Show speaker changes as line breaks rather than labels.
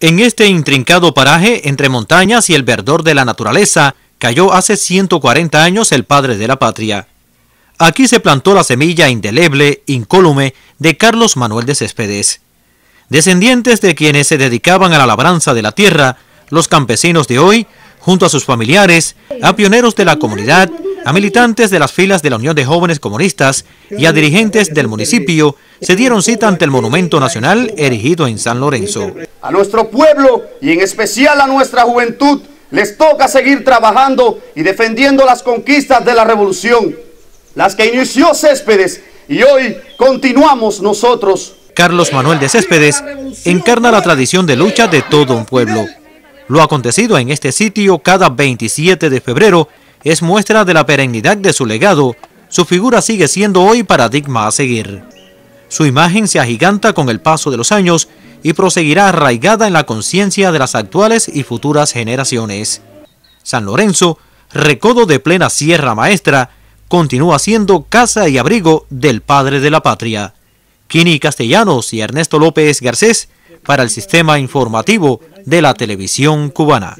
En este intrincado paraje entre montañas y el verdor de la naturaleza, cayó hace 140 años el padre de la patria. Aquí se plantó la semilla indeleble, incólume, de Carlos Manuel de Céspedes. Descendientes de quienes se dedicaban a la labranza de la tierra, los campesinos de hoy, junto a sus familiares, a pioneros de la comunidad, a militantes de las filas de la Unión de Jóvenes Comunistas y a dirigentes del municipio, se dieron cita ante el Monumento Nacional erigido en San Lorenzo
a nuestro pueblo y en especial a nuestra juventud les toca seguir trabajando y defendiendo las conquistas de la revolución, las que inició Céspedes y hoy continuamos nosotros.
Carlos Manuel de Céspedes encarna la tradición de lucha de todo un pueblo. Lo acontecido en este sitio cada 27 de febrero es muestra de la perennidad de su legado. Su figura sigue siendo hoy paradigma a seguir. Su imagen se agiganta con el paso de los años y proseguirá arraigada en la conciencia de las actuales y futuras generaciones. San Lorenzo, recodo de plena Sierra Maestra, continúa siendo casa y abrigo del Padre de la Patria. Kini Castellanos y Ernesto López Garcés para el Sistema Informativo de la Televisión Cubana.